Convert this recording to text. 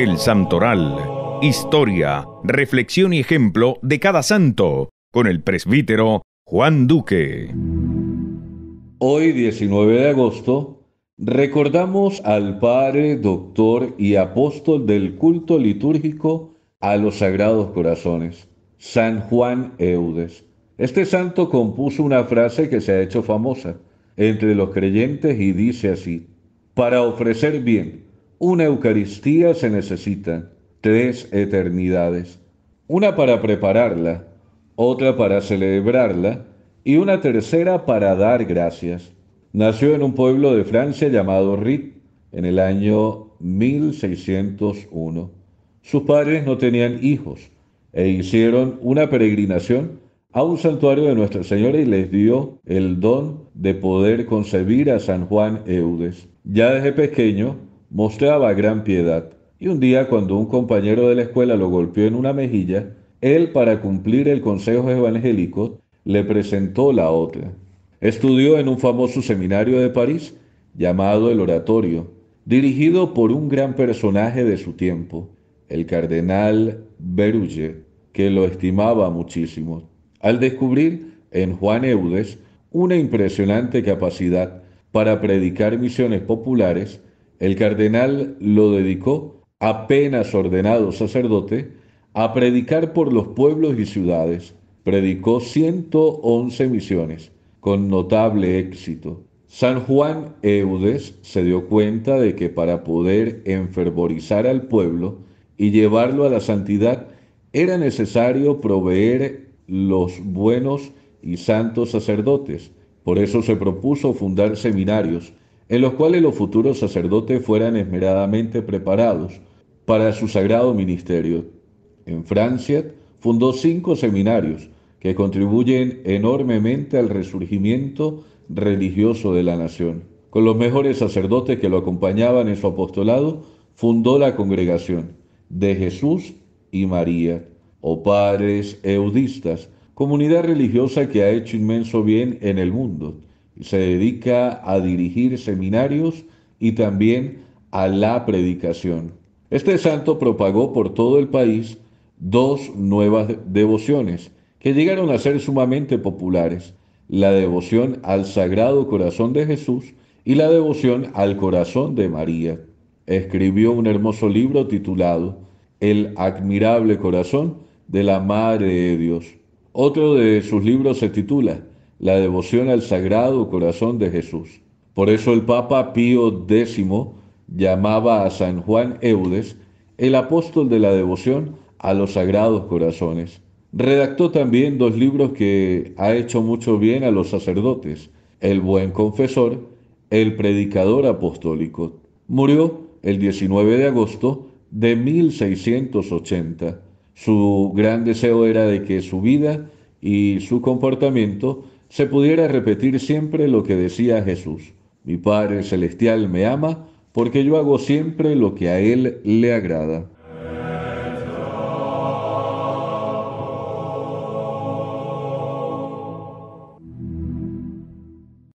El Santoral. Historia, reflexión y ejemplo de cada santo, con el presbítero Juan Duque. Hoy, 19 de agosto, recordamos al Padre, Doctor y Apóstol del culto litúrgico a los Sagrados Corazones, San Juan Eudes. Este santo compuso una frase que se ha hecho famosa entre los creyentes y dice así, para ofrecer bien, una Eucaristía se necesita, tres eternidades, una para prepararla, otra para celebrarla y una tercera para dar gracias. Nació en un pueblo de Francia llamado Rit en el año 1601. Sus padres no tenían hijos e hicieron una peregrinación a un santuario de Nuestra Señora y les dio el don de poder concebir a San Juan Eudes. Ya desde pequeño Mostraba gran piedad, y un día cuando un compañero de la escuela lo golpeó en una mejilla, él para cumplir el consejo evangélico le presentó la otra. Estudió en un famoso seminario de París llamado el Oratorio, dirigido por un gran personaje de su tiempo, el cardenal Berulle, que lo estimaba muchísimo. Al descubrir en Juan Eudes una impresionante capacidad para predicar misiones populares, el cardenal lo dedicó, apenas ordenado sacerdote, a predicar por los pueblos y ciudades. Predicó 111 misiones, con notable éxito. San Juan Eudes se dio cuenta de que para poder enfervorizar al pueblo y llevarlo a la santidad, era necesario proveer los buenos y santos sacerdotes. Por eso se propuso fundar seminarios en los cuales los futuros sacerdotes fueran esmeradamente preparados para su sagrado ministerio. En Francia fundó cinco seminarios que contribuyen enormemente al resurgimiento religioso de la nación. Con los mejores sacerdotes que lo acompañaban en su apostolado, fundó la congregación de Jesús y María, o oh padres eudistas, comunidad religiosa que ha hecho inmenso bien en el mundo se dedica a dirigir seminarios y también a la predicación. Este santo propagó por todo el país dos nuevas devociones que llegaron a ser sumamente populares, la devoción al Sagrado Corazón de Jesús y la devoción al Corazón de María. Escribió un hermoso libro titulado El admirable corazón de la Madre de Dios. Otro de sus libros se titula la devoción al Sagrado Corazón de Jesús. Por eso el Papa Pío X llamaba a San Juan Eudes el apóstol de la devoción a los Sagrados Corazones. Redactó también dos libros que ha hecho mucho bien a los sacerdotes, El buen confesor, El predicador apostólico. Murió el 19 de agosto de 1680. Su gran deseo era de que su vida y su comportamiento se pudiera repetir siempre lo que decía Jesús, mi Padre Celestial me ama porque yo hago siempre lo que a Él le agrada.